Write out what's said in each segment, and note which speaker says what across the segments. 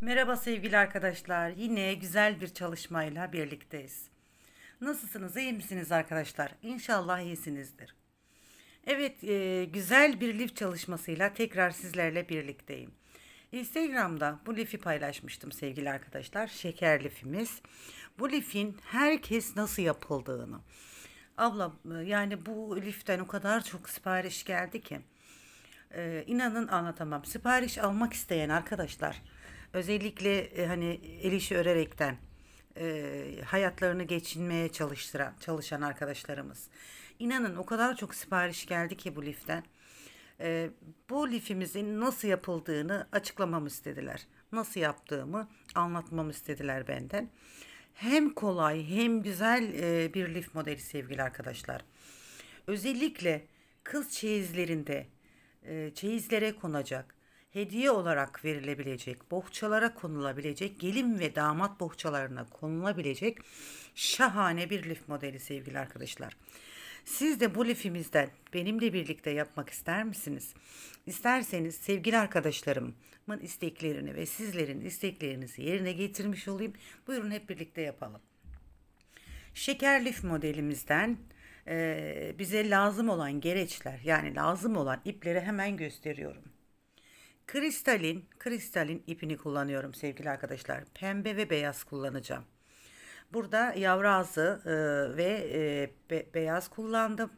Speaker 1: Merhaba sevgili arkadaşlar. Yine güzel bir çalışmayla birlikteyiz. Nasılsınız? İyi misiniz arkadaşlar? İnşallah iyisinizdir. Evet, e, güzel bir lif çalışmasıyla tekrar sizlerle birlikteyim. Instagram'da bu lifi paylaşmıştım sevgili arkadaşlar. Şeker lifimiz. Bu lifin herkes nasıl yapıldığını. Abla e, yani bu liften o kadar çok sipariş geldi ki. E, inanın anlatamam. Sipariş almak isteyen arkadaşlar özellikle e, hani el işi örerekten e, hayatlarını geçinmeye çalıştıran, çalışan arkadaşlarımız. İnanın o kadar çok sipariş geldi ki bu liften. E, bu lifimizin nasıl yapıldığını açıklamamı istediler. Nasıl yaptığımı anlatmamı istediler benden. Hem kolay hem güzel e, bir lif modeli sevgili arkadaşlar. Özellikle kız çeyizlerinde e, çeyizlere konacak hediye olarak verilebilecek, bohçalara konulabilecek, gelin ve damat bohçalarına konulabilecek şahane bir lif modeli sevgili arkadaşlar. Siz de bu lifimizden benimle birlikte yapmak ister misiniz? İsterseniz sevgili arkadaşlarımın isteklerini ve sizlerin isteklerinizi yerine getirmiş olayım. Buyurun hep birlikte yapalım. Şeker lif modelimizden e, bize lazım olan gereçler yani lazım olan ipleri hemen gösteriyorum. Kristalin, kristalin ipini kullanıyorum sevgili arkadaşlar. Pembe ve beyaz kullanacağım. Burada yavru ağzı e, ve e, be, beyaz kullandım.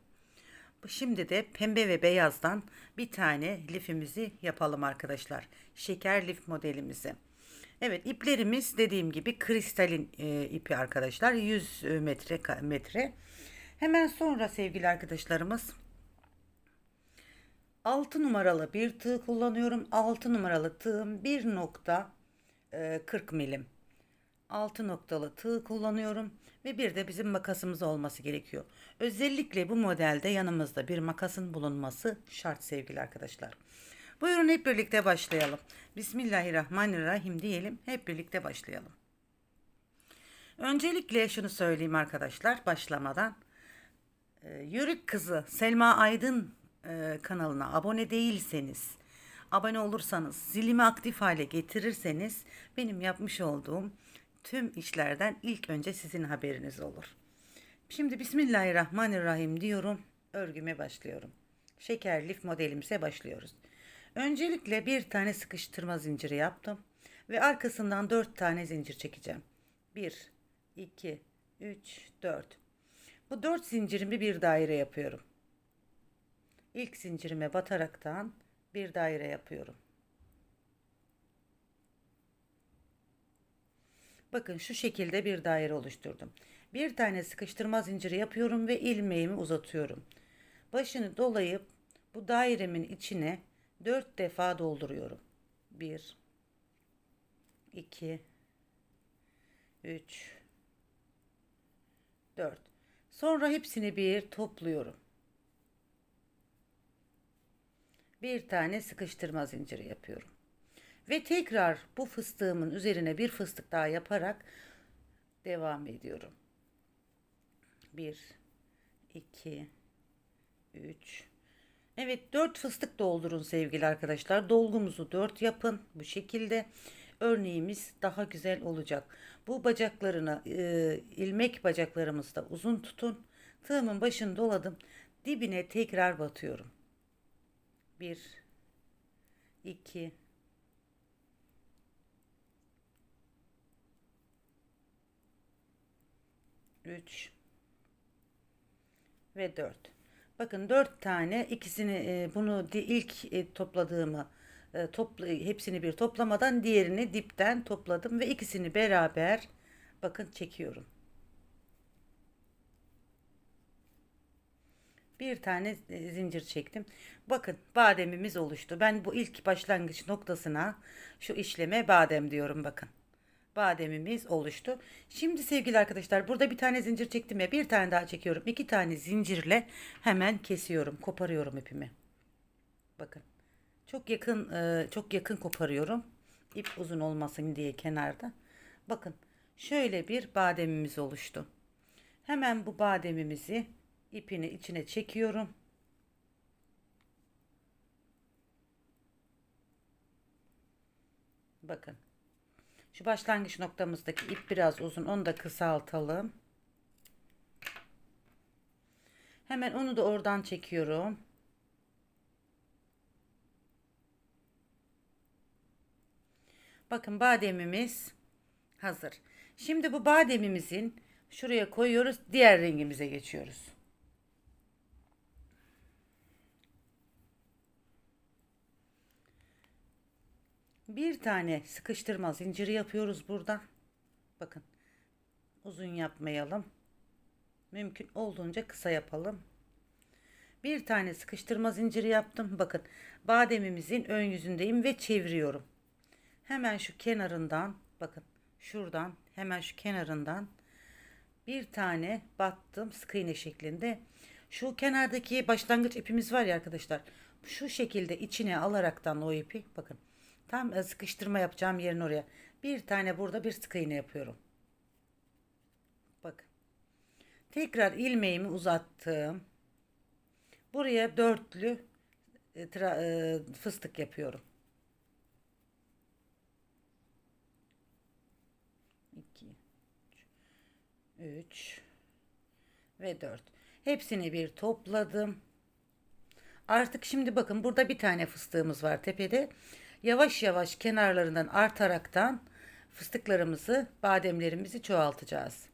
Speaker 1: Şimdi de pembe ve beyazdan bir tane lifimizi yapalım arkadaşlar. Şeker lif modelimizi. Evet iplerimiz dediğim gibi kristalin e, ipi arkadaşlar. 100 metre metre. Hemen sonra sevgili arkadaşlarımız 6 numaralı bir tığ kullanıyorum. 6 numaralı tığım 1.40 e, milim. 6 noktalı tığ kullanıyorum ve bir de bizim makasımız olması gerekiyor. Özellikle bu modelde yanımızda bir makasın bulunması şart sevgili arkadaşlar. Buyurun hep birlikte başlayalım. Bismillahirrahmanirrahim diyelim. Hep birlikte başlayalım. Öncelikle şunu söyleyeyim arkadaşlar başlamadan. E, Yörük kızı Selma Aydın e, kanalına abone değilseniz, abone olursanız, zilimi aktif hale getirirseniz benim yapmış olduğum tüm işlerden ilk önce sizin haberiniz olur. Şimdi Bismillahirrahmanirrahim diyorum, örgüme başlıyorum. Şeker lif modelimize başlıyoruz. Öncelikle bir tane sıkıştırma zinciri yaptım ve arkasından dört tane zincir çekeceğim. Bir iki üç dört. Bu 4 zincirimi bir daire yapıyorum ilk zincirime bataraktan bir daire yapıyorum. Bakın şu şekilde bir daire oluşturdum. Bir tane sıkıştırma zinciri yapıyorum ve ilmeğimi uzatıyorum. Başını dolayıp bu dairemin içine 4 defa dolduruyorum. 1 2 3 4 Sonra hepsini bir topluyorum. bir tane sıkıştırma zinciri yapıyorum. Ve tekrar bu fıstığımın üzerine bir fıstık daha yaparak devam ediyorum. 1 2 3 Evet 4 fıstık doldurun sevgili arkadaşlar. Dolgumuzu 4 yapın bu şekilde. Örneğimiz daha güzel olacak. Bu bacaklarını e, ilmek bacaklarımızda uzun tutun. Tığımın başını doladım. Dibine tekrar batıyorum. 1 2 3 ve 4. Bakın 4 tane ikisini e, bunu ilk e, topladığımı e, topla, hepsini bir toplamadan diğerini dipten topladım ve ikisini beraber bakın çekiyorum. bir tane e, zincir çektim. Bakın bademimiz oluştu. Ben bu ilk başlangıç noktasına şu işleme badem diyorum bakın. Bademimiz oluştu. Şimdi sevgili arkadaşlar burada bir tane zincir çektim ya bir tane daha çekiyorum. İki tane zincirle hemen kesiyorum. Koparıyorum ipimi. Bakın çok yakın e, çok yakın koparıyorum. İp uzun olmasın diye kenarda. Bakın şöyle bir bademimiz oluştu. Hemen bu bademimizi ipini içine çekiyorum. Bakın. Şu başlangıç noktamızdaki ip biraz uzun. Onu da kısaltalım. Hemen onu da oradan çekiyorum. Bakın bademimiz hazır. Şimdi bu bademimizin şuraya koyuyoruz. Diğer rengimize geçiyoruz. bir tane sıkıştırma zinciri yapıyoruz burada. Bakın uzun yapmayalım. Mümkün olduğunca kısa yapalım. Bir tane sıkıştırma zinciri yaptım. Bakın bademimizin ön yüzündeyim ve çeviriyorum. Hemen şu kenarından bakın şuradan hemen şu kenarından bir tane battım sık iğne şeklinde. Şu kenardaki başlangıç ipimiz var ya arkadaşlar. Şu şekilde içine alaraktan o ipi bakın Tam e, sıkıştırma yapacağım yerin oraya. Bir tane burada bir sık iğne yapıyorum. Bak, Tekrar ilmeğimi uzattım. Buraya dörtlü e, e, fıstık yapıyorum. 2 3 ve 4. Hepsini bir topladım. Artık şimdi bakın burada bir tane fıstığımız var tepede yavaş yavaş kenarlarından artaraktan fıstıklarımızı, bademlerimizi çoğaltacağız.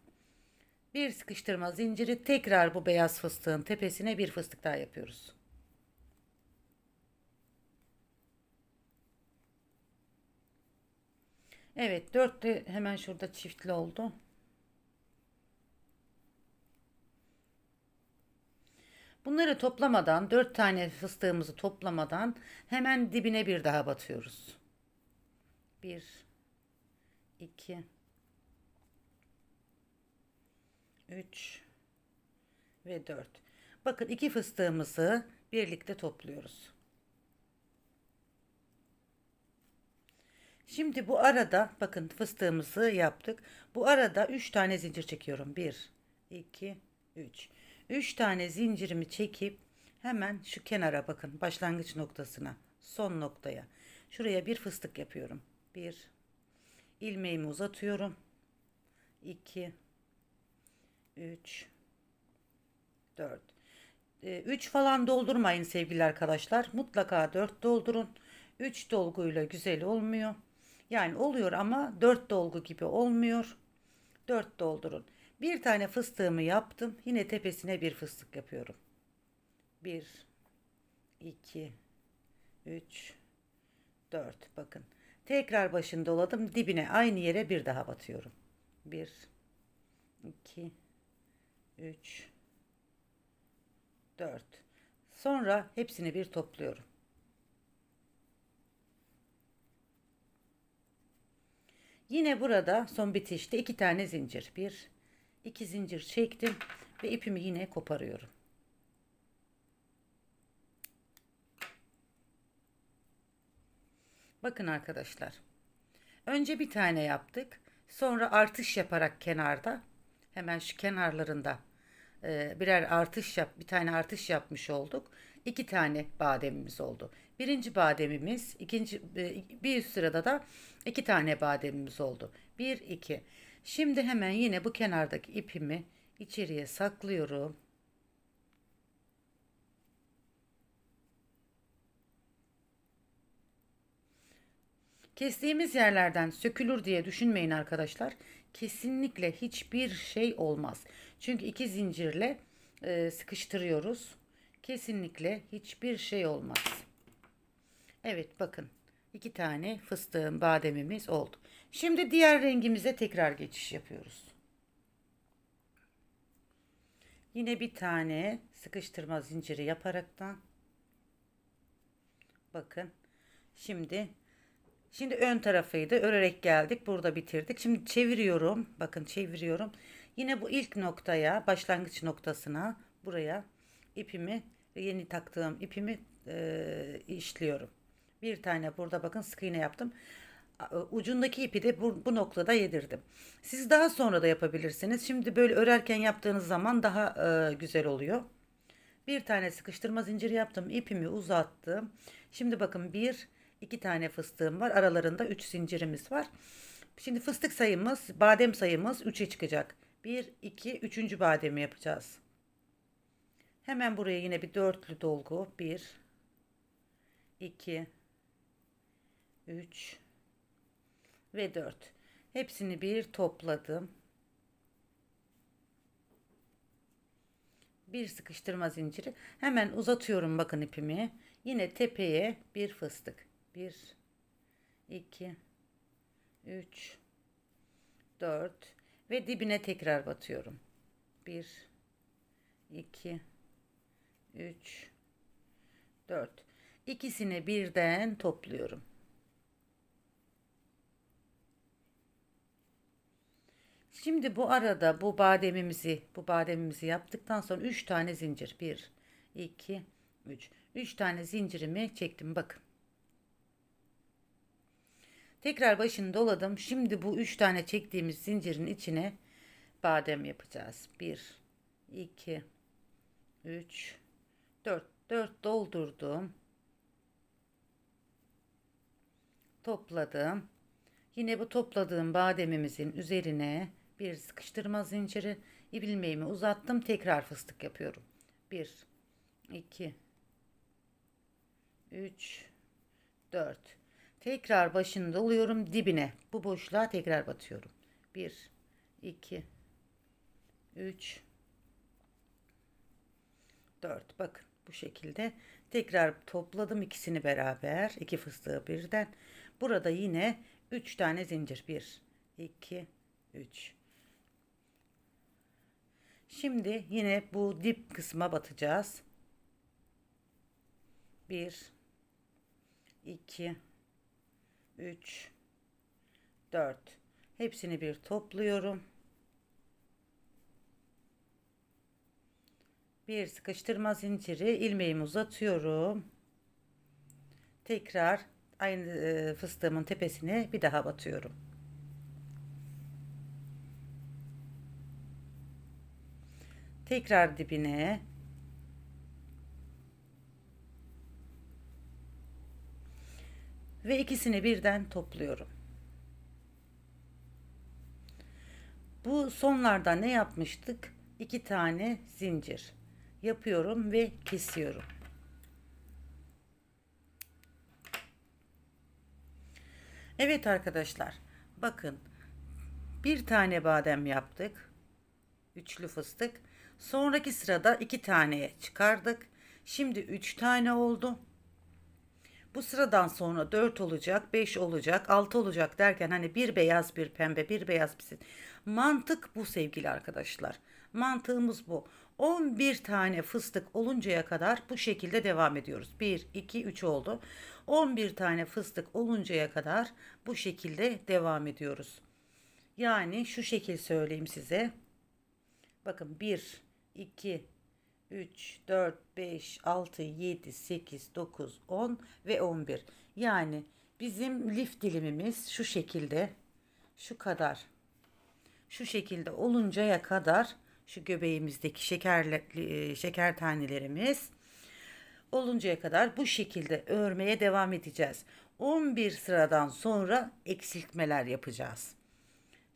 Speaker 1: Bir sıkıştırma zinciri tekrar bu beyaz fıstığın tepesine bir fıstık daha yapıyoruz. Evet, dörtte hemen şurada çiftli oldu. Bunları toplamadan, dört tane fıstığımızı toplamadan hemen dibine bir daha batıyoruz. Bir, iki, üç ve dört. Bakın iki fıstığımızı birlikte topluyoruz. Şimdi bu arada bakın fıstığımızı yaptık. Bu arada üç tane zincir çekiyorum. Bir, iki, üç. 3 tane zincirimi çekip hemen şu kenara bakın başlangıç noktasına son noktaya şuraya bir fıstık yapıyorum. bir ilmeğimi uzatıyorum. 2 3 4 3 falan doldurmayın sevgili arkadaşlar. Mutlaka 4 doldurun. 3 dolguyla güzel olmuyor. Yani oluyor ama 4 dolgu gibi olmuyor. 4 doldurun. Bir tane fıstığımı yaptım. Yine tepesine bir fıstık yapıyorum. 1 2 3 4 bakın. Tekrar başını doladım. Dibine aynı yere bir daha batıyorum. 1 2 3 4 Sonra hepsini bir topluyorum. Yine burada son bitişte iki tane zincir. 1 2 zincir çektim ve ipimi yine koparıyorum. Bakın arkadaşlar. Önce bir tane yaptık. Sonra artış yaparak kenarda hemen şu kenarlarında e, birer artış yap bir tane artış yapmış olduk. İki tane bademimiz oldu. Birinci bademimiz ikinci e, bir üst sırada da iki tane bademimiz oldu. Bir iki. Şimdi hemen yine bu kenardaki ipimi içeriye saklıyorum. Kestiğimiz yerlerden sökülür diye düşünmeyin arkadaşlar. Kesinlikle hiçbir şey olmaz. Çünkü iki zincirle e, sıkıştırıyoruz. Kesinlikle hiçbir şey olmaz. Evet bakın iki tane fıstığın bademimiz oldu. Şimdi diğer rengimize tekrar geçiş yapıyoruz. Yine bir tane sıkıştırma zinciri yaparaktan bakın şimdi şimdi ön tarafıydı örerek geldik burada bitirdik şimdi çeviriyorum bakın çeviriyorum yine bu ilk noktaya başlangıç noktasına buraya ipimi yeni taktığım ipimi e, işliyorum bir tane burada bakın sık iğne yaptım. E, ucundaki ipi de bu, bu noktada yedirdim. Siz daha sonra da yapabilirsiniz. Şimdi böyle örerken yaptığınız zaman daha e, güzel oluyor. Bir tane sıkıştırma zinciri yaptım. İpimi uzattım. Şimdi bakın bir, iki tane fıstığım var. Aralarında üç zincirimiz var. Şimdi fıstık sayımız, badem sayımız üçe çıkacak. Bir iki üçüncü bademi yapacağız. Hemen buraya yine bir dörtlü dolgu. 1, 2, 3 ve 4. Hepsini bir topladım. Bir sıkıştırma zinciri. Hemen uzatıyorum bakın ipimi. Yine tepeye bir fıstık. 1 2 3 4 ve dibine tekrar batıyorum. 1 2 3 4 ikisini birden topluyorum. Şimdi bu arada bu bademimizi bu bademimizi yaptıktan sonra 3 tane zincir 1 2 3 3 tane zincirimi çektim bakın. Tekrar başını doladım. Şimdi bu 3 tane çektiğimiz zincirin içine badem yapacağız. 1 2 3 4 4 doldurdum. Topladım. Yine bu topladığım bademimizin üzerine bir sıkıştırma zinciri ibilmeğimi uzattım. Tekrar fıstık yapıyorum. 1 2 3 4 Tekrar başını doluyorum dibine. Bu boşluğa tekrar batıyorum. 1 2 3 4 bakın bu şekilde tekrar topladım ikisini beraber iki fıstığı birden burada yine 3 tane zincir 1 2 3 Şimdi yine bu dip kısma batacağız. 1 2 3 4 hepsini bir topluyorum. Bir sıkıştırma zinciri ilmeğimi uzatıyorum. Tekrar aynı e, fıstığımın tepesine bir daha batıyorum. Tekrar dibine. Ve ikisini birden topluyorum. Bu sonlarda ne yapmıştık? İki tane zincir yapıyorum ve kesiyorum. Evet arkadaşlar bakın bir tane badem yaptık. Üçlü fıstık. Sonraki sırada 2 taneye çıkardık. Şimdi 3 tane oldu. Bu sıradan sonra 4 olacak, 5 olacak, 6 olacak derken hani bir beyaz bir pembe, bir beyaz bir mantık bu sevgili arkadaşlar. Mantığımız bu. 11 tane fıstık oluncaya kadar bu şekilde devam ediyoruz. 1 2 3 oldu. 11 tane fıstık oluncaya kadar bu şekilde devam ediyoruz. Yani şu şekil söyleyeyim size. Bakın 1 2, 3, 4, 5, 6, 7, 8, 9, 10 ve 11. Yani bizim lif dilimimiz şu şekilde şu kadar şu şekilde oluncaya kadar şu göbeğimizdeki şeker, e, şeker tanelerimiz oluncaya kadar bu şekilde örmeye devam edeceğiz. 11 sıradan sonra eksiltmeler yapacağız.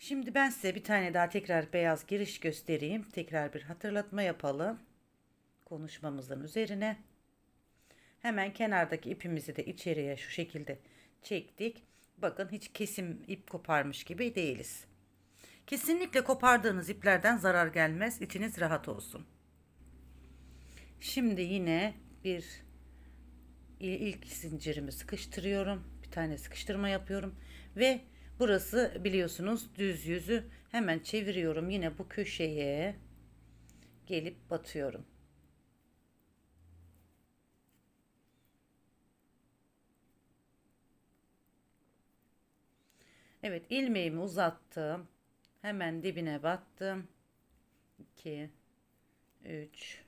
Speaker 1: Şimdi ben size bir tane daha tekrar beyaz giriş göstereyim. Tekrar bir hatırlatma yapalım. Konuşmamızın üzerine. Hemen kenardaki ipimizi de içeriye şu şekilde çektik. Bakın hiç kesim ip koparmış gibi değiliz. Kesinlikle kopardığınız iplerden zarar gelmez. İçiniz rahat olsun. Şimdi yine bir ilk zincirimi sıkıştırıyorum. Bir tane sıkıştırma yapıyorum ve Burası biliyorsunuz düz yüzü. Hemen çeviriyorum yine bu köşeye gelip batıyorum. Evet ilmeğimi uzattım. Hemen dibine battım. 2 3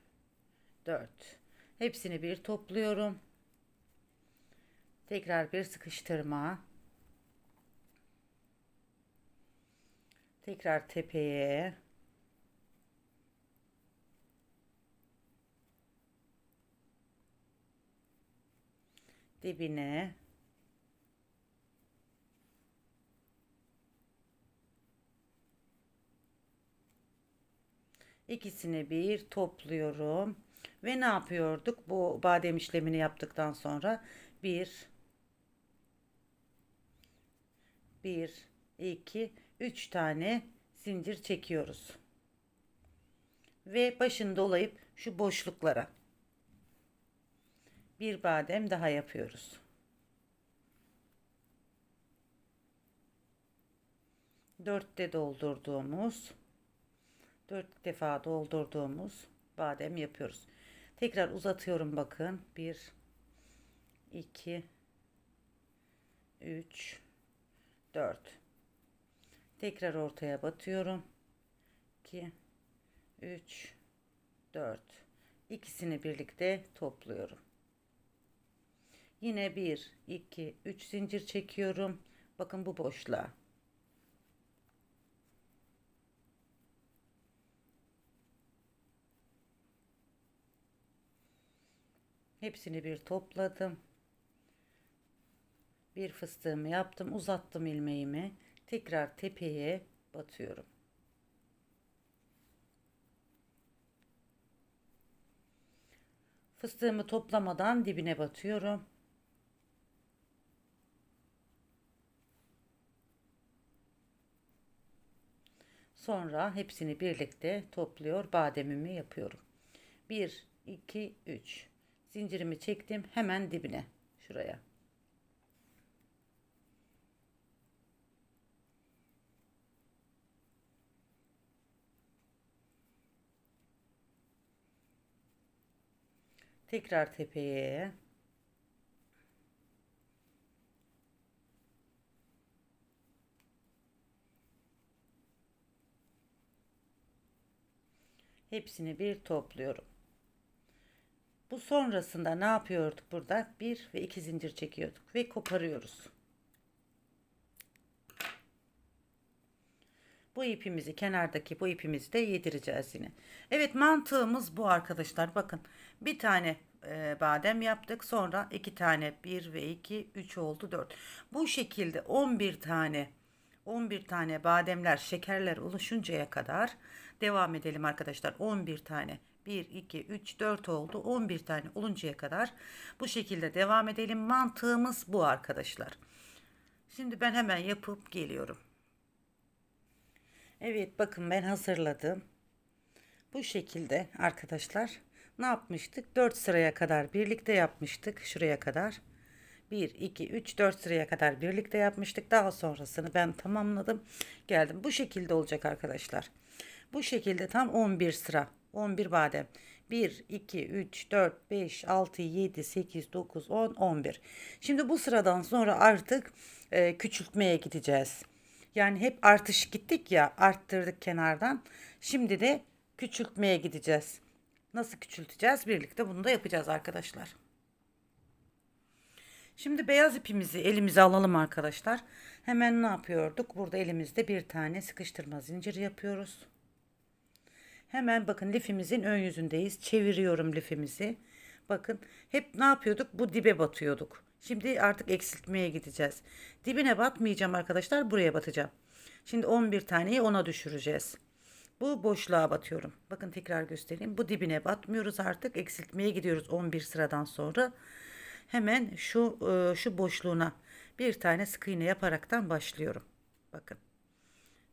Speaker 1: 4 Hepsini bir topluyorum. Tekrar bir sıkıştırma. Tekrar tepeye. Dibine. İkisini bir topluyorum. Ve ne yapıyorduk? Bu badem işlemini yaptıktan sonra bir 1 2 3 tane zincir çekiyoruz. Ve başını dolayıp şu boşluklara bir badem daha yapıyoruz. Dörtte doldurduğumuz dört defa doldurduğumuz badem yapıyoruz. Tekrar uzatıyorum bakın. bir, iki, üç, dört tekrar ortaya batıyorum 2 3 4 ikisini birlikte topluyorum yine 1 2 3 zincir çekiyorum bakın bu boşluğa Hepsini bir topladım. Bir fıstığımı yaptım. Uzattım ilmeğimi tekrar tepeye batıyorum. Fıstığımı toplamadan dibine batıyorum. Sonra hepsini birlikte topluyor, bademimi yapıyorum. 1 2 3 Zincirimi çektim hemen dibine şuraya. Tekrar tepeye. Hepsini bir topluyorum. Bu sonrasında ne yapıyorduk burada? bir ve iki zincir çekiyorduk ve koparıyoruz. Bu ipimizi kenardaki bu ipimizi de yedireceğiz yine. Evet mantığımız bu arkadaşlar. Bakın bir tane e, badem yaptık. Sonra 2 tane 1 ve 2 3 oldu 4. Bu şekilde 11 tane 11 tane bademler şekerler oluşuncaya kadar devam edelim arkadaşlar. 11 tane 1 2 3 4 oldu. 11 tane oluncaya kadar bu şekilde devam edelim. Mantığımız bu arkadaşlar. Şimdi ben hemen yapıp geliyorum. Evet bakın ben hazırladım. Bu şekilde arkadaşlar ne yapmıştık? 4 sıraya kadar birlikte yapmıştık. Şuraya kadar. 1, 2, 3, 4 sıraya kadar birlikte yapmıştık. Daha sonrasını ben tamamladım. Geldim. Bu şekilde olacak arkadaşlar. Bu şekilde tam 11 sıra. 11 badem. 1, 2, 3, 4, 5, 6, 7, 8, 9, 10, 11. Şimdi bu sıradan sonra artık e, küçültmeye gideceğiz. Yani hep artış gittik ya arttırdık kenardan. Şimdi de küçültmeye gideceğiz. Nasıl küçülteceğiz? Birlikte bunu da yapacağız arkadaşlar. Şimdi beyaz ipimizi elimize alalım arkadaşlar. Hemen ne yapıyorduk? Burada elimizde bir tane sıkıştırma zinciri yapıyoruz. Hemen bakın lifimizin ön yüzündeyiz. Çeviriyorum lifimizi. Bakın hep ne yapıyorduk? Bu dibe batıyorduk. Şimdi artık eksiltmeye gideceğiz. Dibine batmayacağım arkadaşlar. Buraya batacağım. Şimdi 11 taneyi ona düşüreceğiz. Bu boşluğa batıyorum. Bakın tekrar göstereyim. Bu dibine batmıyoruz artık. Eksiltmeye gidiyoruz 11 sıradan sonra. Hemen şu e, şu boşluğuna bir tane sık iğne yaparaktan başlıyorum. Bakın.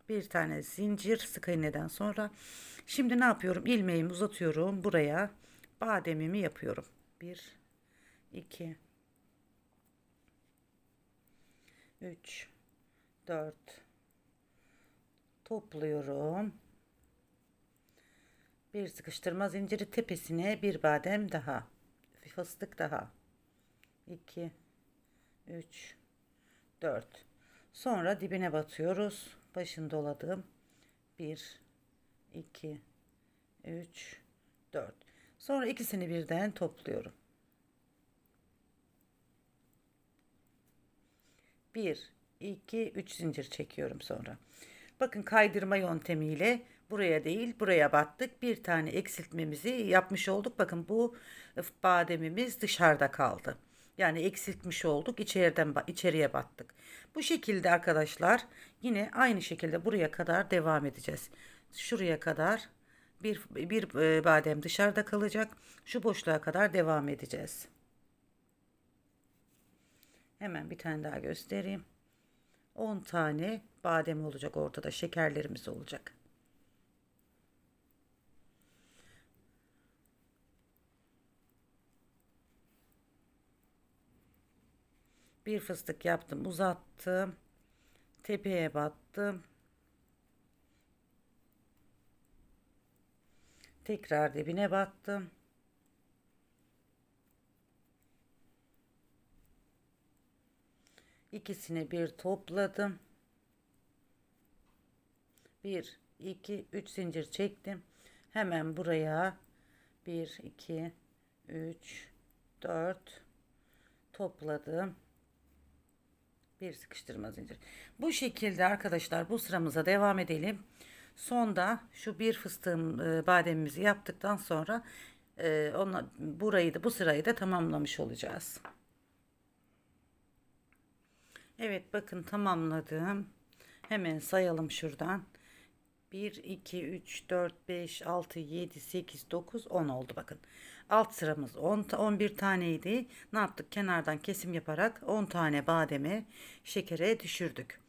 Speaker 1: Bir tane zincir sık iğneden sonra şimdi ne yapıyorum? İlmeğimi uzatıyorum buraya. Bademimi yapıyorum. 1 2 3 4 topluyorum. Bir sıkıştırma zinciri tepesine bir badem daha. Fıstık daha. 2 3 4 Sonra dibine batıyoruz. Başını doladım. 1 2 3 4 Sonra ikisini birden topluyorum. 1 2 3 zincir çekiyorum sonra. Bakın kaydırma yöntemiyle buraya değil buraya battık. Bir tane eksiltmemizi yapmış olduk. Bakın bu bademimiz dışarıda kaldı. Yani eksiltmiş olduk. İçeriden içeriye battık. Bu şekilde arkadaşlar yine aynı şekilde buraya kadar devam edeceğiz. Şuraya kadar bir, bir e, badem dışarıda kalacak. Şu boşluğa kadar devam edeceğiz. Hemen bir tane daha göstereyim. 10 tane badem olacak ortada şekerlerimiz olacak. bir fıstık yaptım uzattım tepeye battım tekrar dibine battım ikisini bir topladım bir iki üç zincir çektim hemen buraya bir iki üç dört topladım bir sıkıştırma zincir. Bu şekilde arkadaşlar bu sıramıza devam edelim. Sonda şu bir fıstığım e, bademimizi yaptıktan sonra e, onunla, burayı da bu sırayı da tamamlamış olacağız. Evet bakın tamamladım. Hemen sayalım şuradan. 1, 2, 3, 4, 5, 6, 7, 8, 9, 10 oldu bakın. Alt sıramız 10, 11 taneydi. Ne yaptık? Kenardan kesim yaparak 10 tane bademi şekere düşürdük.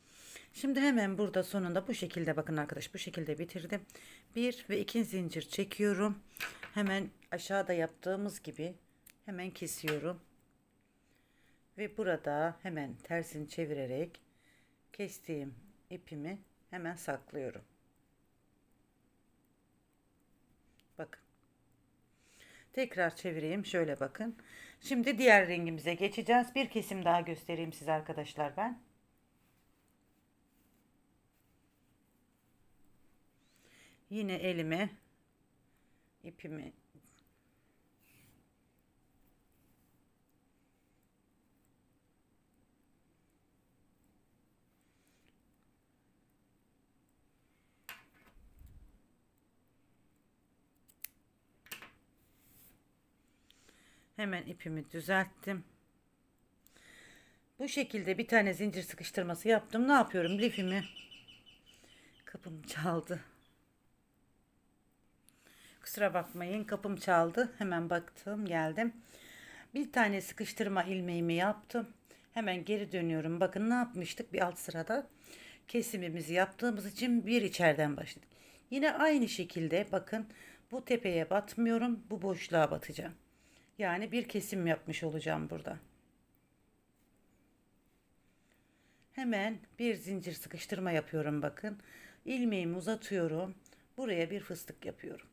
Speaker 1: Şimdi hemen burada sonunda bu şekilde bakın arkadaş bu şekilde bitirdim. 1 ve 2 zincir çekiyorum. Hemen aşağıda yaptığımız gibi hemen kesiyorum. Ve burada hemen tersini çevirerek kestiğim ipimi hemen saklıyorum. Tekrar çevireyim. Şöyle bakın. Şimdi diğer rengimize geçeceğiz. Bir kesim daha göstereyim size arkadaşlar ben. Yine elime ipimi Hemen ipimi düzelttim. Bu şekilde bir tane zincir sıkıştırması yaptım. Ne yapıyorum? Lifimi kapım çaldı. Kusura bakmayın kapım çaldı. Hemen baktım geldim. Bir tane sıkıştırma ilmeğimi yaptım. Hemen geri dönüyorum. Bakın ne yapmıştık bir alt sırada. Kesimimizi yaptığımız için bir içeriden başladık. Yine aynı şekilde bakın bu tepeye batmıyorum. Bu boşluğa batacağım. Yani bir kesim yapmış olacağım burada. Hemen bir zincir sıkıştırma yapıyorum bakın. İlmeğimi uzatıyorum. Buraya bir fıstık yapıyorum.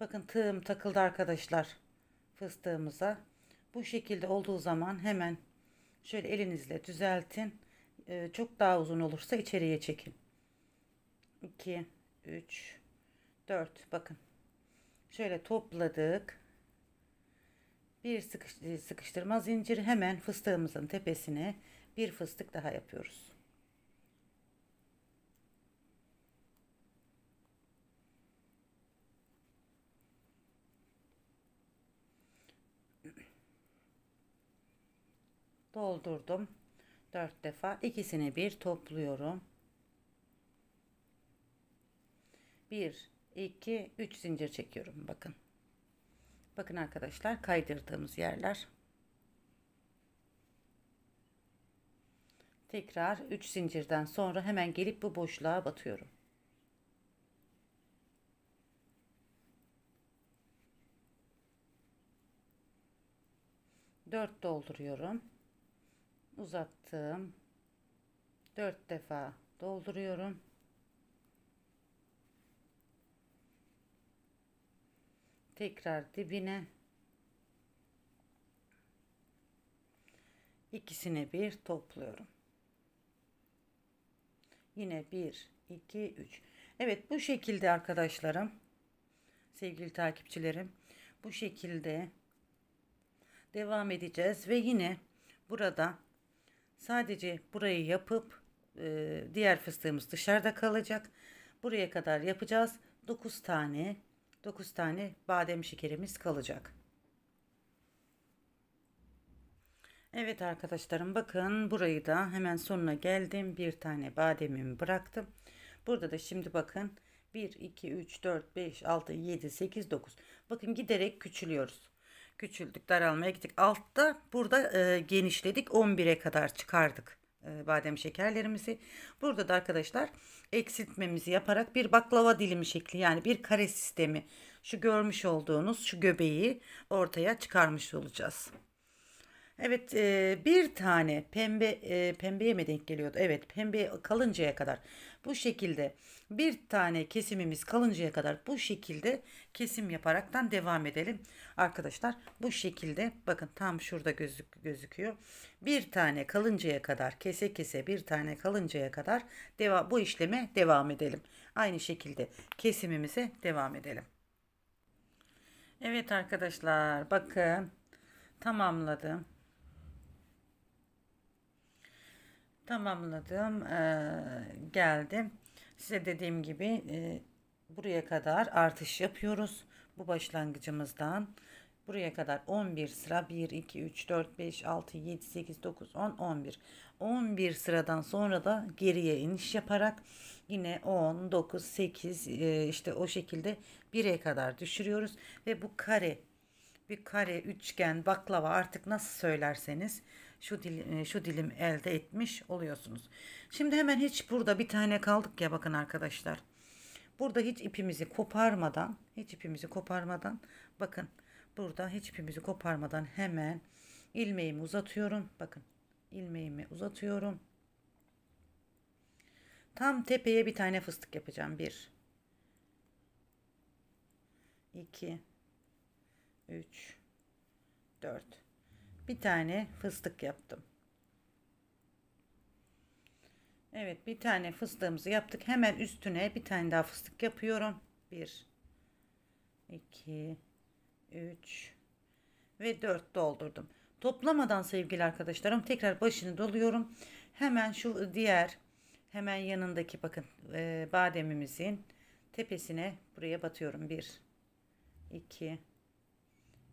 Speaker 1: Bakın tığım takıldı arkadaşlar fıstığımıza. Bu şekilde olduğu zaman hemen şöyle elinizle düzeltin. Ee, çok daha uzun olursa içeriye çekin. 2 3 4 bakın Şöyle topladık. Bir e, sıkıştırma zinciri hemen fıstığımızın tepesine bir fıstık daha yapıyoruz. doldurdum dört defa ikisini bir topluyorum Bir. 2 3 zincir çekiyorum bakın bakın arkadaşlar kaydırdığımız yerler tekrar 3 zincirden sonra hemen gelip bu boşluğa batıyorum Dört dolduruyorum uzattım dört defa dolduruyorum tekrar dibine ikisini bir topluyorum. Yine 1 2 3. Evet bu şekilde arkadaşlarım. Sevgili takipçilerim bu şekilde devam edeceğiz ve yine burada sadece burayı yapıp e, diğer fıstığımız dışarıda kalacak. Buraya kadar yapacağız. 9 tane 9 tane badem şekerimiz kalacak. Evet arkadaşlarım bakın burayı da hemen sonuna geldim. Bir tane bademimi bıraktım. Burada da şimdi bakın 1, 2, 3, 4, 5, 6, 7, 8, 9. Bakın giderek küçülüyoruz. Küçüldük daralmaya gittik. Altta burada e, genişledik 11'e kadar çıkardık. E, badem şekerlerimizi. Burada da arkadaşlar eksiltmemizi yaparak bir baklava dilimi şekli yani bir kare sistemi şu görmüş olduğunuz şu göbeği ortaya çıkarmış olacağız. Evet e, bir tane pembe e, pembeye mi denk geliyordu? Evet pembe kalıncaya kadar bu şekilde bir tane kesimimiz kalıncaya kadar bu şekilde kesim yaparaktan devam edelim. Arkadaşlar bu şekilde bakın tam şurada gözük gözüküyor. Bir tane kalıncaya kadar kese kese bir tane kalıncaya kadar deva bu işleme devam edelim. Aynı şekilde kesimimize devam edelim. Evet arkadaşlar bakın tamamladım. Tamamladım. Ee, geldim. Size dediğim gibi e, buraya kadar artış yapıyoruz. Bu başlangıcımızdan buraya kadar 11 sıra 1, 2, 3, 4, 5, 6, 7, 8, 9, 10, 11. 11 sıradan sonra da geriye iniş yaparak yine 10, 9, 8 işte o şekilde 1'e kadar düşürüyoruz. Ve bu kare bir kare, üçgen, baklava artık nasıl söylerseniz şu dil, e, şu dilim elde etmiş oluyorsunuz. Şimdi hemen hiç burada bir tane kaldık ya bakın arkadaşlar. Burada hiç ipimizi koparmadan, hiç ipimizi koparmadan bakın burada hiç ipimizi koparmadan hemen ilmeğimi uzatıyorum. Bakın ilmeğimi uzatıyorum. Tam tepeye bir tane fıstık yapacağım. 1 2 3 4 bir tane fıstık yaptım. Evet bir tane fıstığımızı yaptık. Hemen üstüne bir tane daha fıstık yapıyorum. 1 2 3 ve 4 doldurdum. Toplamadan sevgili arkadaşlarım tekrar başını doluyorum. Hemen şu diğer hemen yanındaki bakın e, bademimizin tepesine buraya batıyorum. 1 2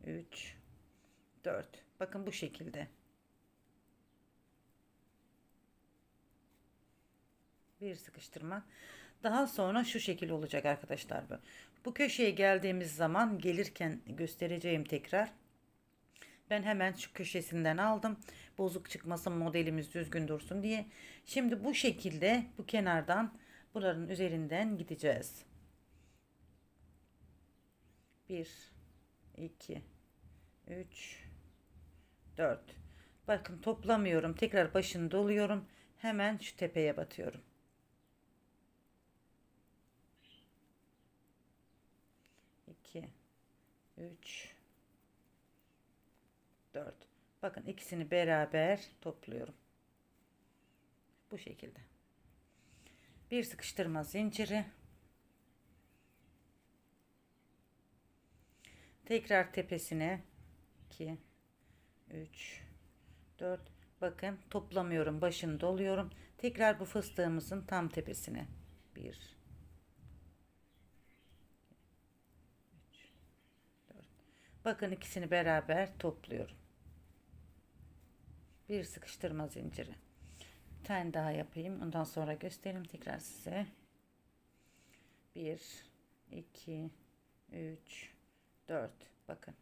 Speaker 1: 3 4 Bakın bu şekilde. bir sıkıştırma. Daha sonra şu şekil olacak arkadaşlar bu. Bu köşeye geldiğimiz zaman gelirken göstereceğim tekrar. Ben hemen şu köşesinden aldım. Bozuk çıkmasın modelimiz düzgün dursun diye. Şimdi bu şekilde bu kenardan buranın üzerinden gideceğiz. 1 2 3 4 bakın toplamıyorum tekrar başını doluyorum hemen şu tepeye batıyorum iki üç dört bakın ikisini beraber topluyorum bu şekilde bir sıkıştırma zinciri tekrar tepesine 2 3 4 bakın toplamıyorum başını doluyorum tekrar bu fıstığımızın tam tepesine 1 3 4 bakın ikisini beraber topluyorum bir sıkıştırma zinciri bir tane daha yapayım ondan sonra göstereyim tekrar size 1 2 3 4 bakın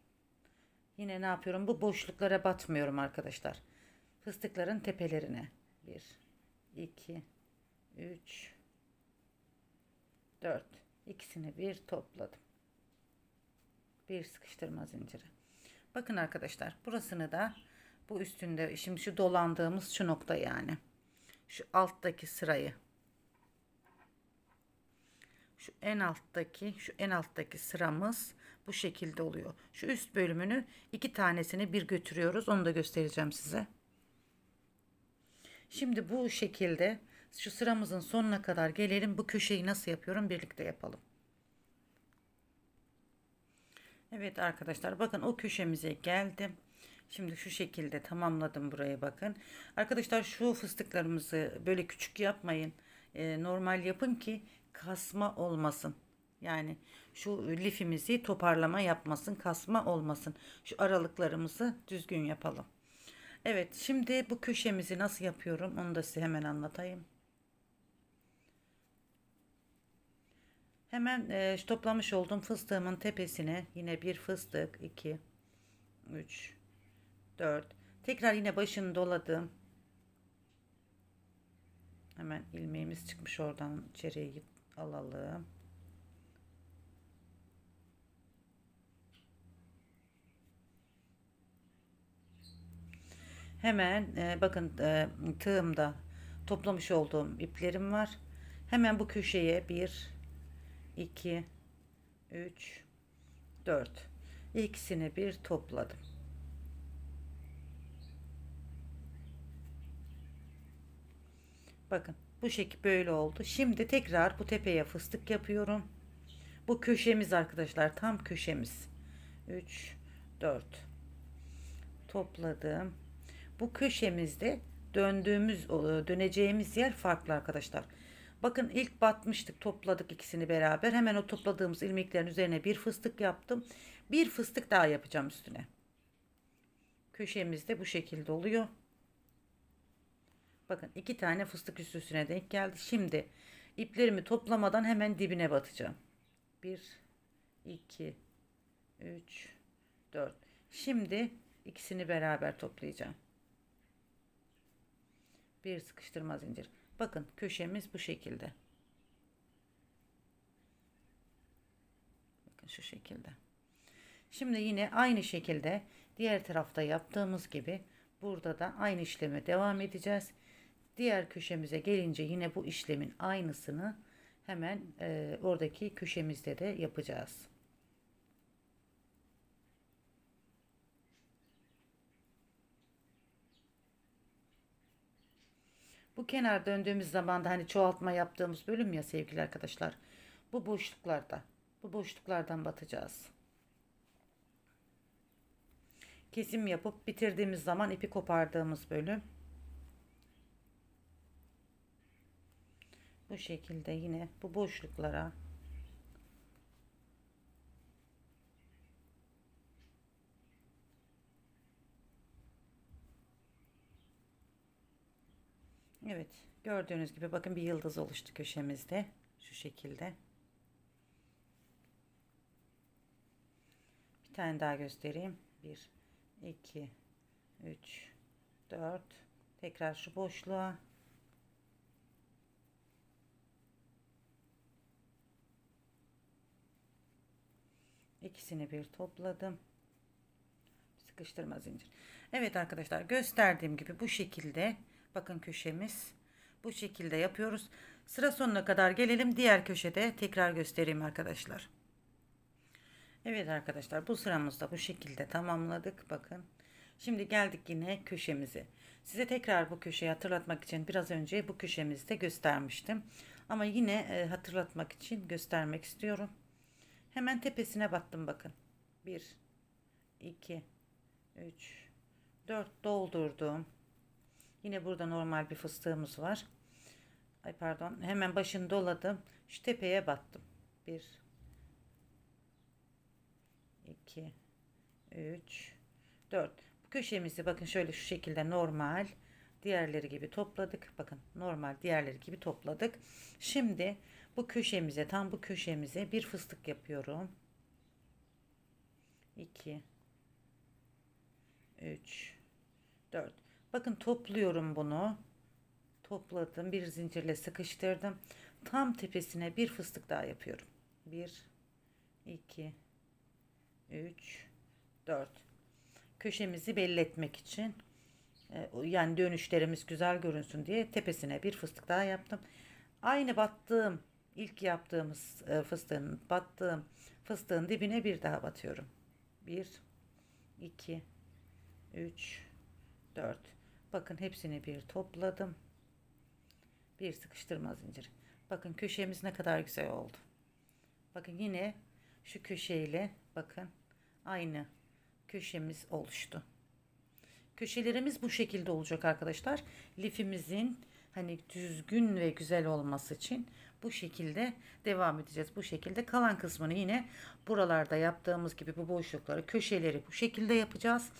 Speaker 1: Yine ne yapıyorum? Bu boşluklara batmıyorum arkadaşlar. Fıstıkların tepelerine. 1, 2, 3, 4. İkisini bir topladım. Bir sıkıştırma zinciri. Bakın arkadaşlar burasını da bu üstünde şimdi şu dolandığımız şu nokta yani. Şu alttaki sırayı şu en alttaki şu en alttaki sıramız bu şekilde oluyor. Şu üst bölümünü iki tanesini bir götürüyoruz. Onu da göstereceğim size. Şimdi bu şekilde şu sıramızın sonuna kadar gelelim. Bu köşeyi nasıl yapıyorum birlikte yapalım. Evet arkadaşlar bakın o köşemize geldim. Şimdi şu şekilde tamamladım buraya bakın. Arkadaşlar şu fıstıklarımızı böyle küçük yapmayın. Ee, normal yapın ki kasma olmasın. Yani şu lifimizi toparlama yapmasın, kasma olmasın. Şu aralıklarımızı düzgün yapalım. Evet, şimdi bu köşemizi nasıl yapıyorum onu da size hemen anlatayım. Hemen e, toplamış olduğum fıstığımın tepesine yine bir fıstık, 2 3 4 tekrar yine başını doladım. Hemen ilmeğimiz çıkmış oradan içeriye alalım. Hemen e, bakın e, tığımda toplamış olduğum iplerim var. Hemen bu köşeye 1 2 3 4 ikisini bir topladım. Bakın bu şekil böyle oldu. Şimdi tekrar bu tepeye fıstık yapıyorum. Bu köşemiz arkadaşlar tam köşemiz. 3 4 topladım. Bu köşemizde döndüğümüz döneceğimiz yer farklı arkadaşlar. Bakın ilk batmıştık topladık ikisini beraber. Hemen o topladığımız ilmeklerin üzerine bir fıstık yaptım. Bir fıstık daha yapacağım üstüne. Köşemizde bu şekilde oluyor. Bakın iki tane fıstık üst üstüne denk geldi. Şimdi iplerimi toplamadan hemen dibine batacağım. 1, 2, 3, 4. Şimdi ikisini beraber toplayacağım. Bir sıkıştırma zincir. Bakın köşemiz bu şekilde. Bakın şu şekilde. Şimdi yine aynı şekilde diğer tarafta yaptığımız gibi burada da aynı işleme devam edeceğiz. Diğer köşemize gelince yine bu işlemin aynısını hemen e, oradaki köşemizde de yapacağız. Bu kenar döndüğümüz zaman da hani çoğaltma yaptığımız bölüm ya sevgili arkadaşlar. Bu boşluklarda, bu boşluklardan batacağız. Kesim yapıp bitirdiğimiz zaman ipi kopardığımız bölüm. bu şekilde yine bu boşluklara Evet gördüğünüz gibi bakın bir yıldız oluştu köşemizde şu şekilde bir tane daha göstereyim 1 2 3 4 tekrar şu boşluğa ikisini bir topladım sıkıştırma zincir Evet arkadaşlar gösterdiğim gibi bu şekilde bakın köşemiz bu şekilde yapıyoruz sıra sonuna kadar gelelim diğer köşede tekrar göstereyim arkadaşlar Evet arkadaşlar bu sıramızda bu şekilde tamamladık bakın Şimdi geldik yine köşemizi. Size tekrar bu köşeyi hatırlatmak için biraz önce bu köşemizde göstermiştim. Ama yine e, hatırlatmak için göstermek istiyorum. Hemen tepesine battım bakın. 1, 2, 3, 4 doldurdum. Yine burada normal bir fıstığımız var. Ay pardon. Hemen başını doladım. Şu tepeye battım. 1, 2, 3, 4. Bu köşemizi bakın şöyle şu şekilde Normal Diğerleri gibi topladık. Bakın normal diğerleri gibi topladık. Şimdi bu köşemize tam bu köşemize bir fıstık yapıyorum. 2 3 4 Bakın topluyorum bunu. Topladım. Bir zincirle sıkıştırdım. Tam tepesine bir fıstık daha yapıyorum. 1 2 3 4 Köşemizi belli etmek için e, yani dönüşlerimiz güzel görünsün diye tepesine bir fıstık daha yaptım. Aynı battığım ilk yaptığımız e, fıstığın battığım fıstığın dibine bir daha batıyorum. 1 2 3 4 Bakın hepsini bir topladım. Bir sıkıştırma zinciri. Bakın köşemiz ne kadar güzel oldu. Bakın yine şu köşeyle bakın aynı köşemiz oluştu. Köşelerimiz bu şekilde olacak arkadaşlar. Lifimizin hani düzgün ve güzel olması için bu şekilde devam edeceğiz. Bu şekilde kalan kısmını yine buralarda yaptığımız gibi bu boşlukları, köşeleri bu şekilde yapacağız.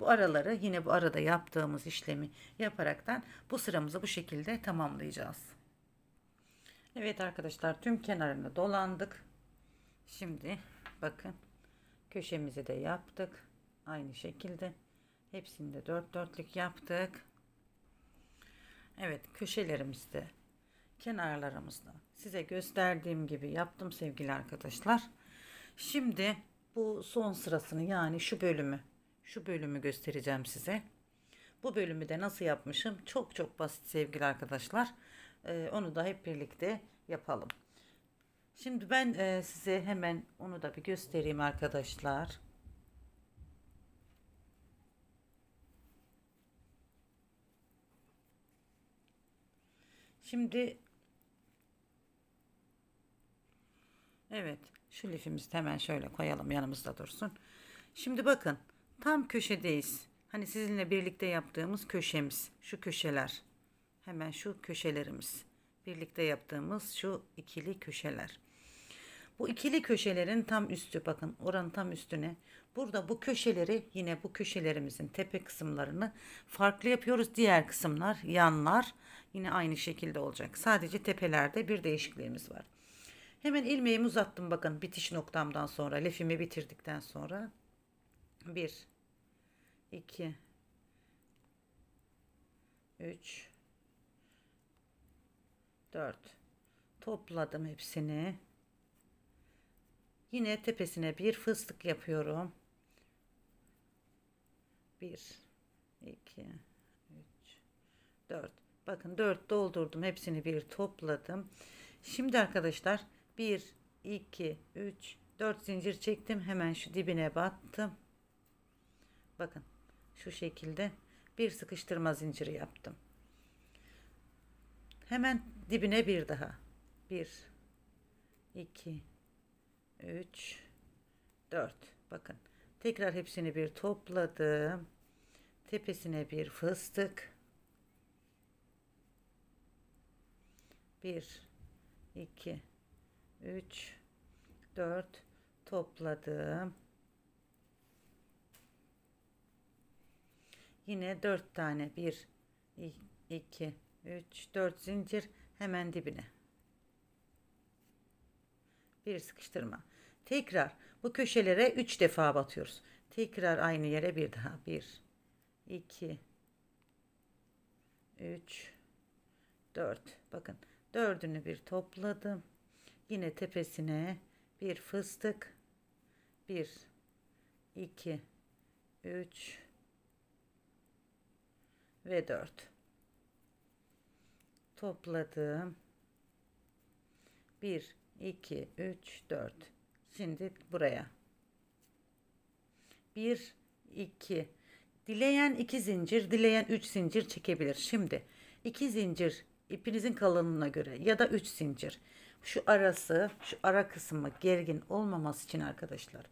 Speaker 1: Bu araları yine bu arada yaptığımız işlemi yaparaktan bu sıramızı bu şekilde tamamlayacağız. Evet arkadaşlar tüm kenarını dolandık. Şimdi bakın köşemizi de yaptık. Aynı şekilde. Hepsini de dört dörtlük yaptık. Evet köşelerimizde kenarlarımızda size gösterdiğim gibi yaptım sevgili arkadaşlar. Şimdi bu son sırasını yani şu bölümü şu bölümü göstereceğim size. Bu bölümü de nasıl yapmışım? Çok çok basit sevgili arkadaşlar. Ee, onu da hep birlikte yapalım. Şimdi ben e, size hemen onu da bir göstereyim arkadaşlar. Şimdi Evet şu lifimizi hemen şöyle koyalım yanımızda dursun. Şimdi bakın tam köşedeyiz. Hani sizinle birlikte yaptığımız köşemiz şu köşeler. Hemen şu köşelerimiz. Birlikte yaptığımız şu ikili köşeler. Bu ikili köşelerin tam üstü bakın oranın tam üstüne. Burada bu köşeleri yine bu köşelerimizin tepe kısımlarını farklı yapıyoruz. Diğer kısımlar yanlar yine aynı şekilde olacak. Sadece tepelerde bir değişikliğimiz var. Hemen ilmeğimi uzattım bakın bitiş noktamdan sonra lifimi bitirdikten sonra 1 2 3 4 topladım hepsini Yine tepesine bir fıstık yapıyorum. 1 2 3 4 Bakın 4 doldurdum. Hepsini bir topladım. Şimdi arkadaşlar 1 2 3 4 zincir çektim. Hemen şu dibine battım. Bakın şu şekilde bir sıkıştırma zinciri yaptım. Hemen dibine bir daha. 1 2 3 4 bakın tekrar hepsini bir topladım tepesine bir fıstık 1 2 3 4 topladım yine dört tane 1 2 3 4 zincir hemen dibine bir sıkıştırma Tekrar bu köşelere 3 defa batıyoruz. Tekrar aynı yere bir daha. 1, 2, 3, 4. Bakın dördünü bir topladım. Yine tepesine bir fıstık. 1, 2, 3 ve 4. Topladım. 1, 2, 3, 4. Şimdi buraya. 1 2 Dileyen 2 zincir, dileyen 3 zincir çekebilir. Şimdi 2 zincir ipinizin kalınlığına göre ya da 3 zincir. Şu arası, şu ara kısmı gergin olmaması için arkadaşlar.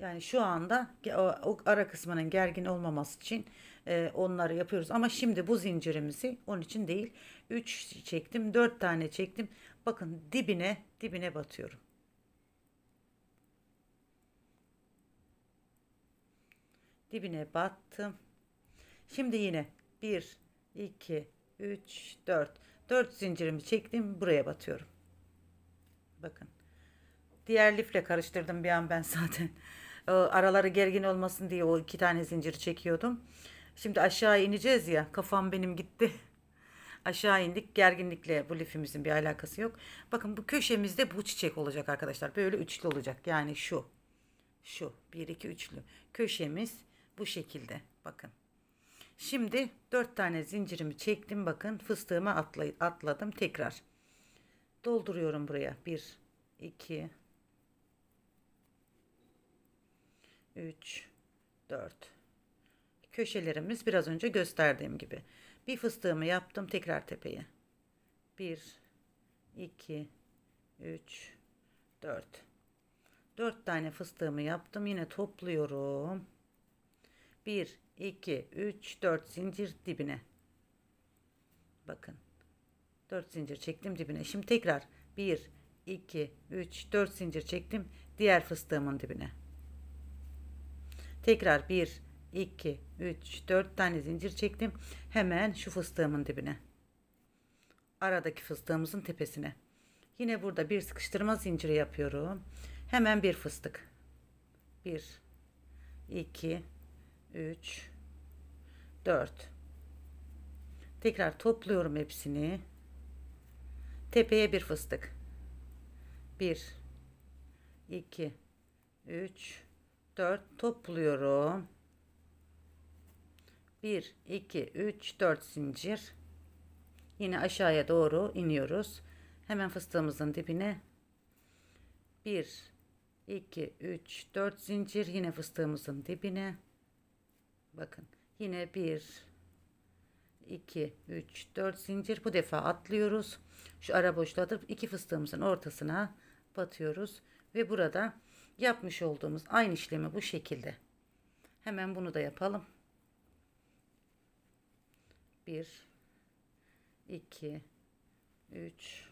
Speaker 1: Yani şu anda o ara kısmının gergin olmaması için e, onları yapıyoruz. Ama şimdi bu zincirimizi onun için değil. 3 çektim, 4 tane çektim. Bakın dibine dibine batıyorum. Dibine battım. Şimdi yine 1, 2, 3, 4. 4 zincirimi çektim. Buraya batıyorum. Bakın. Diğer lifle karıştırdım bir an ben zaten. O araları gergin olmasın diye o iki tane zinciri çekiyordum. Şimdi aşağı ineceğiz ya. Kafam benim gitti aşağı indik. Gerginlikle bu lifimizin bir alakası yok. Bakın bu köşemizde bu çiçek olacak arkadaşlar. Böyle üçlü olacak. Yani şu. Şu. bir iki üçlü. Köşemiz bu şekilde. Bakın. Şimdi dört tane zincirimi çektim. Bakın fıstığımı atla, atladım. Tekrar. Dolduruyorum buraya. bir iki üç, dört. Köşelerimiz biraz önce gösterdiğim gibi. Bir fıstığımı yaptım tekrar tepeye. 1 2 3 4 4 tane fıstığımı yaptım. Yine topluyorum. 1 2 3 4 zincir dibine. Bakın. 4 zincir çektim dibine. Şimdi tekrar 1 2 3 4 zincir çektim diğer fıstığımın dibine. Tekrar 1 2, 3, 4 tane zincir çektim. Hemen şu fıstığımın dibine. Aradaki fıstığımızın tepesine. Yine burada bir sıkıştırma zinciri yapıyorum. Hemen bir fıstık. 1, 2, 3, 4. Tekrar topluyorum hepsini. Tepeye bir fıstık. 1, 2, 3, 4 topluyorum. 1 2 3 4 zincir yine aşağıya doğru iniyoruz hemen fıstığımızın dibine 1 2 3 4 zincir yine fıstığımızın dibine bakın yine 1 2 3 4 zincir bu defa atlıyoruz şu ara boşlatıp iki fıstığımızın ortasına batıyoruz ve burada yapmış olduğumuz aynı işlemi bu şekilde hemen bunu da yapalım 1 2 3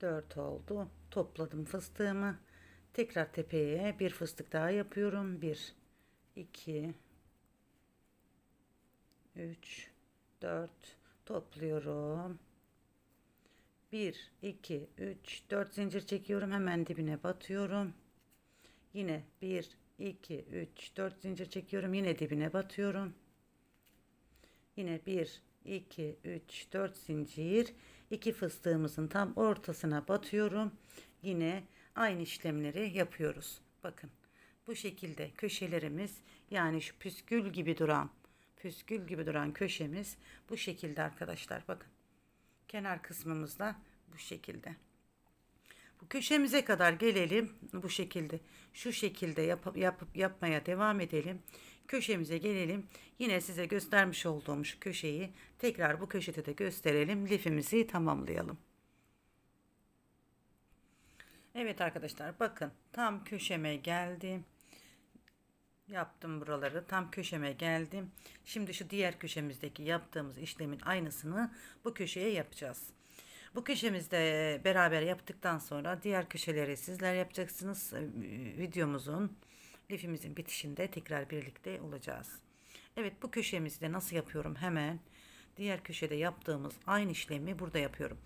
Speaker 1: 4 oldu. Topladım fıstığımı. Tekrar tepeye bir fıstık daha yapıyorum. 1 2 3 4 topluyorum. 1 2 3 4 zincir çekiyorum. Hemen dibine batıyorum. Yine 1 2 3 4 zincir çekiyorum. Yine dibine batıyorum. Yine 1, 2, 3, 4 zincir. 2 fıstığımızın tam ortasına batıyorum. Yine aynı işlemleri yapıyoruz. Bakın bu şekilde köşelerimiz yani şu püskül gibi duran püskül gibi duran köşemiz bu şekilde arkadaşlar bakın. Kenar kısmımız da bu şekilde. Bu köşemize kadar gelelim bu şekilde. Şu şekilde yap, yap, yapmaya devam edelim köşemize gelelim. Yine size göstermiş olduğum şu köşeyi tekrar bu köşede de gösterelim. Lifimizi tamamlayalım. Evet arkadaşlar bakın tam köşeme geldim. Yaptım buraları tam köşeme geldim. Şimdi şu diğer köşemizdeki yaptığımız işlemin aynısını bu köşeye yapacağız. Bu köşemizde beraber yaptıktan sonra diğer köşeleri sizler yapacaksınız. Ee, videomuzun lifimizin bitişinde tekrar birlikte olacağız. Evet bu köşemizde nasıl yapıyorum hemen diğer köşede yaptığımız aynı işlemi burada yapıyorum.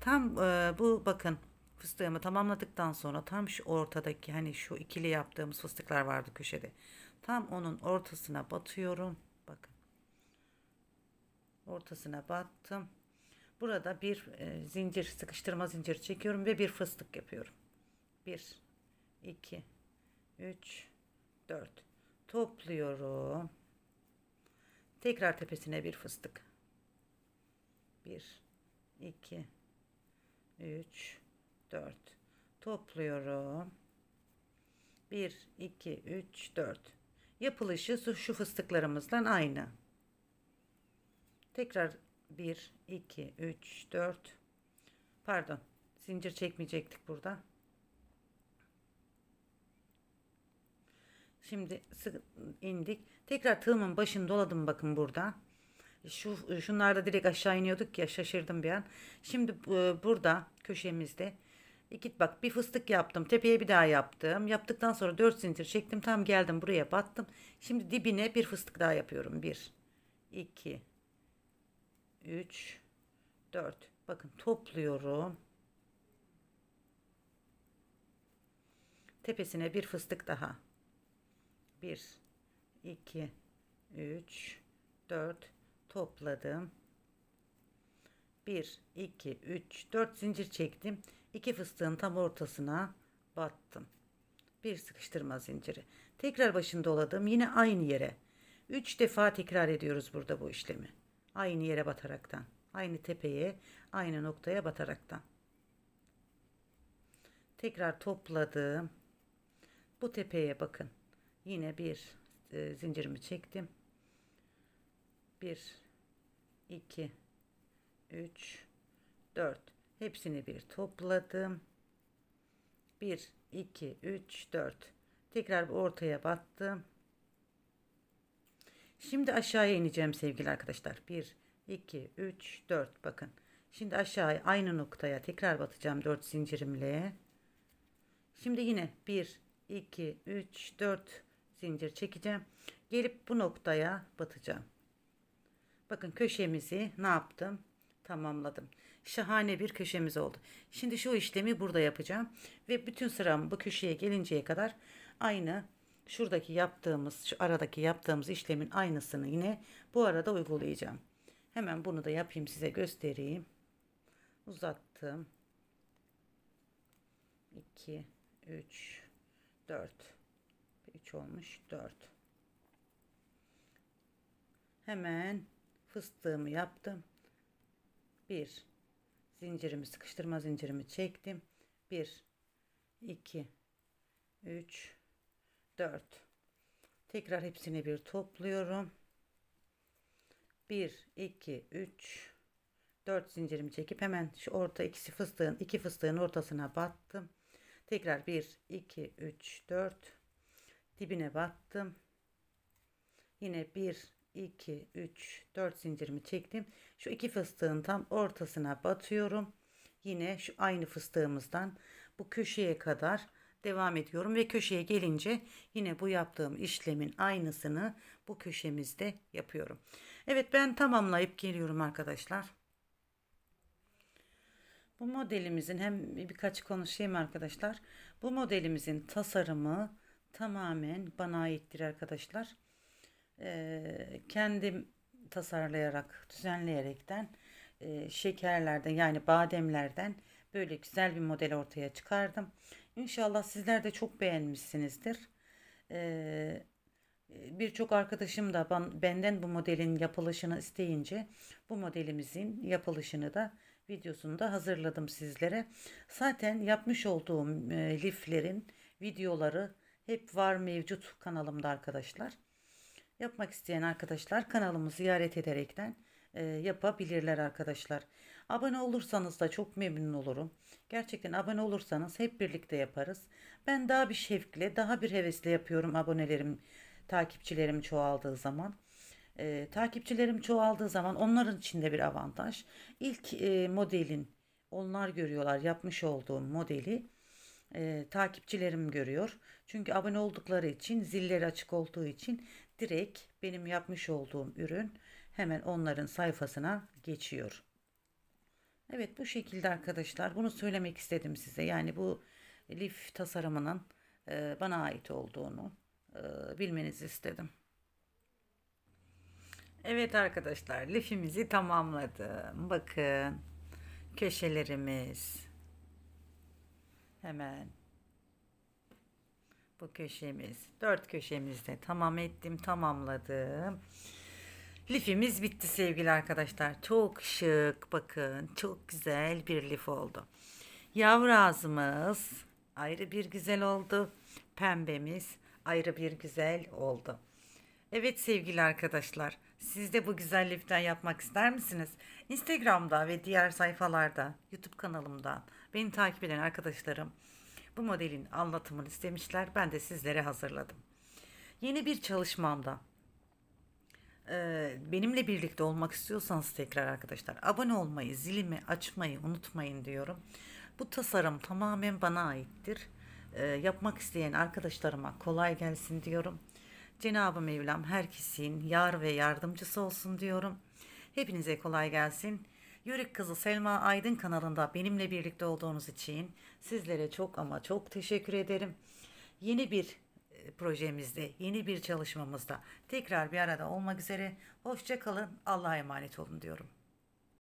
Speaker 1: Tam e, bu bakın fıstığımı tamamladıktan sonra tam şu ortadaki hani şu ikili yaptığımız fıstıklar vardı köşede. Tam onun ortasına batıyorum. Bakın. Ortasına battım. Burada bir e, zincir sıkıştırma zinciri çekiyorum ve bir fıstık yapıyorum. 1 2 3 4 topluyorum. Tekrar tepesine bir fıstık. 1 2 3 4 topluyorum. 1 2 3 4 yapılışı şu fıstıklarımızdan aynı. Tekrar 1 2 3 4 pardon zincir çekmeyecektik burada. Şimdi sık indik. Tekrar tığımın başını doladım bakın burada. Şu şunlarda direkt aşağı iniyorduk ya şaşırdım bir an. Şimdi e, burada köşemizde iki bak bir fıstık yaptım. Tepeye bir daha yaptım. Yaptıktan sonra 4 zincir çektim. Tam geldim buraya battım. Şimdi dibine bir fıstık daha yapıyorum. 1 2 3 4 Bakın topluyorum. Tepesine bir fıstık daha. 1 2 3 4 topladım 1 2 3 4 zincir çektim 2 fıstığın tam ortasına battım bir sıkıştırma zinciri tekrar başında doladım yine aynı yere 3 defa tekrar ediyoruz burada bu işlemi aynı yere bataraktan aynı tepeye aynı noktaya bataraktan tekrar topladım bu tepeye bakın yine bir e, zincirimi çektim 1 2 3 4 hepsini bir topladım 1 2 3 4 tekrar ortaya battım şimdi aşağıya ineceğim sevgili arkadaşlar 1 2 3 4 bakın şimdi aşağıya aynı noktaya tekrar batacağım 4 zincirimle şimdi yine 1 2 3 4 zincir çekeceğim. Gelip bu noktaya batacağım. Bakın köşemizi ne yaptım? Tamamladım. Şahane bir köşemiz oldu. Şimdi şu işlemi burada yapacağım. Ve bütün sıram bu köşeye gelinceye kadar aynı şuradaki yaptığımız, şu aradaki yaptığımız işlemin aynısını yine bu arada uygulayacağım. Hemen bunu da yapayım size göstereyim. Uzattım. 2, 3, 4 olmuş 4 hemen fıstığımı yaptım Bir zincirimi sıkıştırma zincirimi çektim 1 2 3 4 tekrar hepsini bir topluyorum 1 2 3 4 zincirimi çekip hemen şu orta ikisi fıstığın iki fıstığın ortasına battım tekrar 1 2 3 4 dibine battım. Yine 1 2 3 4 zincirimi çektim. Şu iki fıstığın tam ortasına batıyorum. Yine şu aynı fıstığımızdan bu köşeye kadar devam ediyorum ve köşeye gelince yine bu yaptığım işlemin aynısını bu köşemizde yapıyorum. Evet ben tamamlayıp geliyorum arkadaşlar. Bu modelimizin hem birkaç konuşayım arkadaşlar. Bu modelimizin tasarımı tamamen bana aittir arkadaşlar. Ee, kendim tasarlayarak, düzenleyerekten e, şekerlerden yani bademlerden böyle güzel bir model ortaya çıkardım. İnşallah sizler de çok beğenmişsinizdir. Ee, Birçok arkadaşım da ben, benden bu modelin yapılışını isteyince bu modelimizin yapılışını da videosunda hazırladım sizlere. Zaten yapmış olduğum e, liflerin videoları hep var mevcut kanalımda arkadaşlar. Yapmak isteyen arkadaşlar kanalımı ziyaret ederekten e, yapabilirler arkadaşlar. Abone olursanız da çok memnun olurum. Gerçekten abone olursanız hep birlikte yaparız. Ben daha bir şevkle, daha bir hevesle yapıyorum abonelerim, takipçilerim çoğaldığı zaman. E, takipçilerim çoğaldığı zaman onların için de bir avantaj. İlk e, modelin onlar görüyorlar yapmış olduğum modeli e, takipçilerim görüyor. Çünkü abone oldukları için zilleri açık olduğu için direkt benim yapmış olduğum ürün hemen onların sayfasına geçiyor. Evet bu şekilde arkadaşlar bunu söylemek istedim size. Yani bu lif tasarımının e, bana ait olduğunu e, bilmenizi istedim. Evet arkadaşlar lifimizi tamamladım. Bakın köşelerimiz, Hemen bu köşemiz dört köşemizde tamam ettim tamamladım lifimiz bitti sevgili arkadaşlar çok şık bakın çok güzel bir lif oldu yavrazımız ayrı bir güzel oldu pembemiz ayrı bir güzel oldu evet sevgili arkadaşlar siz de bu güzel liften yapmak ister misiniz instagramda ve diğer sayfalarda youtube kanalımdan Beni takip eden arkadaşlarım bu modelin anlatımını istemişler. Ben de sizlere hazırladım. Yeni bir çalışmamda e, benimle birlikte olmak istiyorsanız tekrar arkadaşlar abone olmayı, zilimi açmayı unutmayın diyorum. Bu tasarım tamamen bana aittir. E, yapmak isteyen arkadaşlarıma kolay gelsin diyorum. Cenab-ı Mevlam herkesin yar ve yardımcısı olsun diyorum. Hepinize kolay gelsin. Yörük Kızı Selma Aydın kanalında benimle birlikte olduğunuz için sizlere çok ama çok teşekkür ederim. Yeni bir e, projemizde, yeni bir çalışmamızda tekrar bir arada olmak üzere. hoşçakalın, Allah'a emanet olun diyorum.